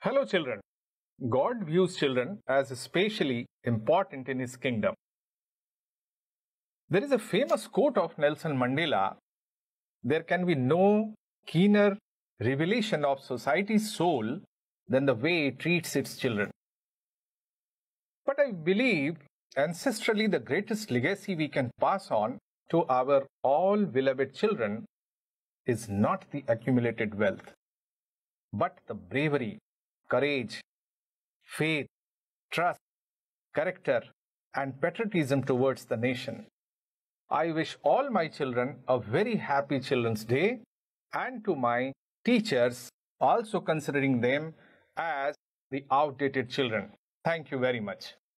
Hello, children. God views children as especially important in his kingdom. There is a famous quote of Nelson Mandela There can be no keener revelation of society's soul than the way it treats its children. But I believe ancestrally the greatest legacy we can pass on to our all beloved children is not the accumulated wealth, but the bravery courage, faith, trust, character, and patriotism towards the nation. I wish all my children a very happy Children's Day and to my teachers, also considering them as the outdated children. Thank you very much.